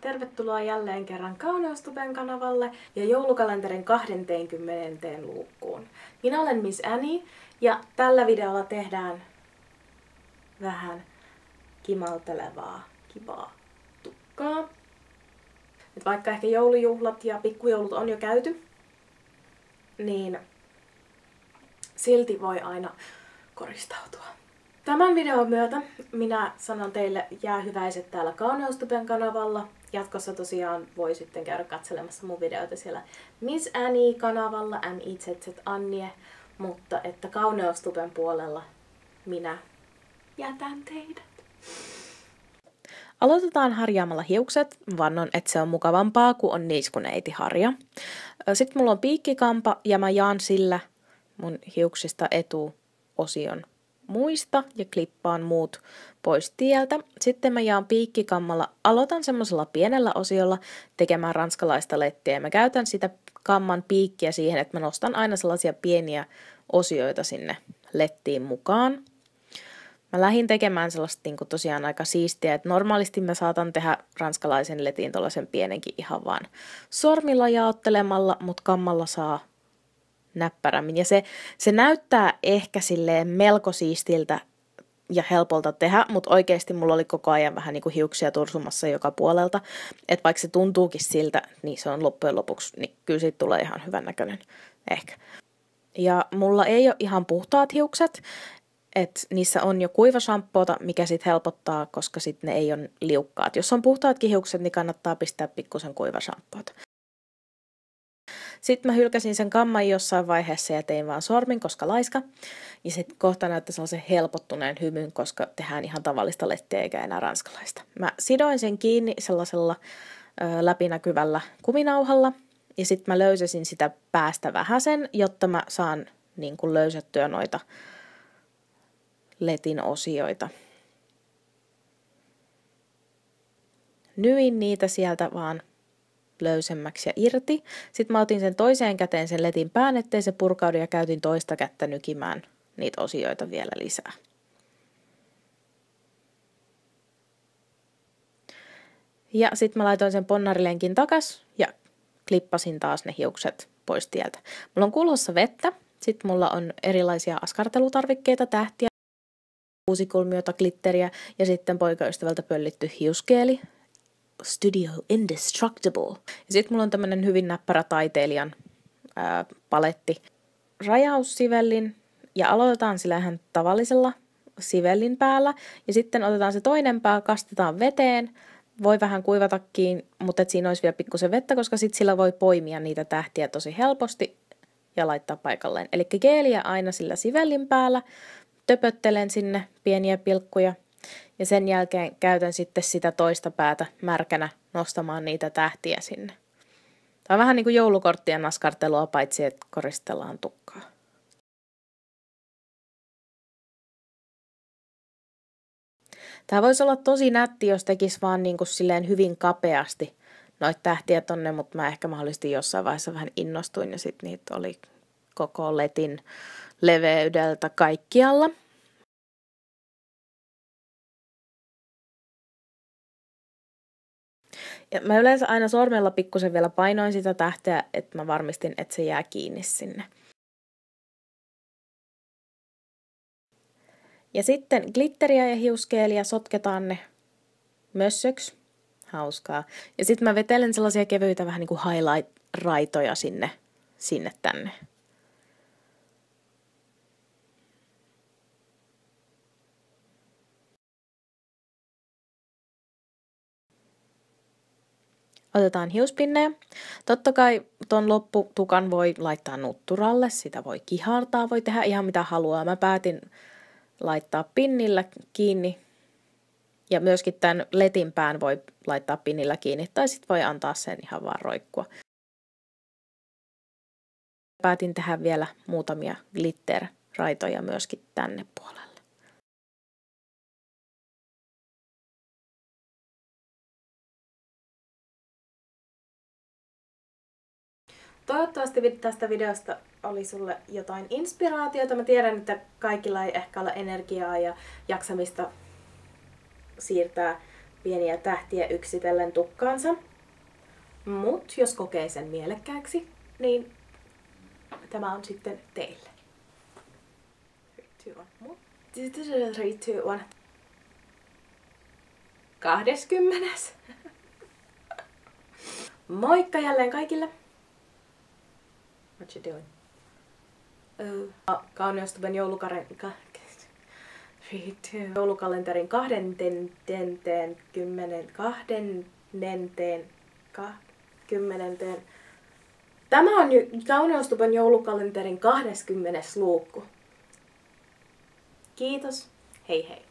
tervetuloa jälleen kerran Kauneustuben kanavalle ja joulukalenterin 20. luukkuun. Minä olen Miss Annie ja tällä videolla tehdään vähän kimaltelevaa, kivaa tukkaa. Et vaikka ehkä joulujuhlat ja pikkujoulut on jo käyty, niin silti voi aina koristautua. Tämän videon myötä minä sanon teille jäähyväiset täällä Kauneustupen kanavalla jatkossa tosiaan voi sitten käydä katselemassa mun videoita siellä Miss Annie-kanavalla, m i z z Annie, mutta että kauneustupen puolella minä jätän teidät. Aloitetaan harjaamalla hiukset, vannon, että se on mukavampaa kuin on niiskuneiti harja. Sitten mulla on piikkikampa ja mä jaan sillä mun hiuksista etuosion muista ja klippaan muut pois tieltä. Sitten mä jaan piikkikammalla, aloitan semmoisella pienellä osiolla tekemään ranskalaista lettiä ja mä käytän sitä kamman piikkiä siihen, että mä nostan aina sellaisia pieniä osioita sinne lettiin mukaan. Mä lähdin tekemään sellaista niin kuin tosiaan aika siistiä, että normaalisti mä saatan tehdä ranskalaisen letin tuollaisen pienenkin ihan vaan sormilla jaottelemalla, mutta kammalla saa näppärämmin. Ja se, se näyttää ehkä silleen melko siistiltä ja helpolta tehdä, mutta oikeasti mulla oli koko ajan vähän niin kuin hiuksia tursumassa joka puolelta. Että vaikka se tuntuukin siltä, niin se on loppujen lopuksi, niin kyllä siitä tulee ihan hyvän näköinen, ehkä. Ja mulla ei ole ihan puhtaat hiukset, että niissä on jo kuiva shampoota, mikä sit helpottaa, koska sitten ne ei ole liukkaat. Jos on puhtaatkin hiukset, niin kannattaa pistää pikkusen shampoota. Sitten mä hylkäsin sen kamman jossain vaiheessa ja tein vaan sormin, koska laiska. Ja se kohta näytti sellaisen helpottuneen hymyn, koska tehdään ihan tavallista lettiä eikä enää ranskalaista. Mä sidoin sen kiinni sellaisella ö, läpinäkyvällä kuminauhalla ja sitten mä löysäsin sitä päästä vähän sen, jotta mä saan niin kuin löysättyä noita letin osioita. Nyin niitä sieltä vaan löysemmäksi ja irti. Sitten mä otin sen toiseen käteen sen letin pään, ettei se purkaudu ja käytin toista kättä nykimään niitä osioita vielä lisää. Ja sitten mä laitoin sen ponnarilenkin takas ja klippasin taas ne hiukset pois tieltä. Mulla on kulhossa vettä, sitten mulla on erilaisia askartelutarvikkeita, tähtiä, kuusikulmiota, glitteriä ja sitten poikaystävältä pöllitty hiuskeeli. Studio Indestructible. Ja sitten mulla on tämmönen hyvin näppärä taiteilijan ää, paletti. Rajaussivellin, ja aloitetaan sillä ihan tavallisella sivellin päällä, ja sitten otetaan se toinen pää, kastetaan veteen, voi vähän kuivatakin, mutta et siinä olisi vielä pikkusen vettä, koska sitten sillä voi poimia niitä tähtiä tosi helposti ja laittaa paikalleen. Eli keeliä aina sillä sivellin päällä, töpöttelen sinne pieniä pilkkuja – ja sen jälkeen käytän sitten sitä toista päätä märkänä nostamaan niitä tähtiä sinne. Tämä on vähän niin kuin joulukorttien naskartelua, paitsi että koristellaan tukkaa. Tämä voisi olla tosi nätti, jos tekisi vaan niin kuin silleen hyvin kapeasti noita tähtiä tonne, mutta mä ehkä mahdollisesti jossain vaiheessa vähän innostuin ja sitten niitä oli koko letin leveydeltä kaikkialla – Ja mä yleensä aina sormella pikkusen vielä painoin sitä tähteä, että mä varmistin, että se jää kiinni sinne. Ja sitten glitteriä ja hiuskeelia sotketaan ne mössöksi. Hauskaa. Ja sitten mä vetelen sellaisia kevyitä vähän niin kuin highlight-raitoja sinne, sinne tänne. Otetaan hiuspinnejä. Totta kai ton lopputukan voi laittaa nutturalle, sitä voi kihartaa, voi tehdä ihan mitä haluaa. Mä päätin laittaa pinnillä kiinni ja myöskin tämän letin pään voi laittaa pinnillä kiinni tai sitten voi antaa sen ihan vaan roikkua. Päätin tehdä vielä muutamia glitter-raitoja myöskin tänne puolelle. Toivottavasti tästä videosta oli sulle jotain inspiraatiota. Mä tiedän, että kaikilla ei ehkä ole energiaa ja jaksamista siirtää pieniä tähtiä yksitellen tukkaansa. Mut jos kokee sen mielekkääksi, niin tämä on sitten teille. 20. 20. Moikka jälleen kaikille! What you doing? Uh, Kauniostuben joulukaren... Ka, joulukalenterin kahdententeen kymmenen... Kahdententeen... Kahdententeen... Tämä on Kauneustuben joulukalenterin 20. luukku. Kiitos. Hei hei.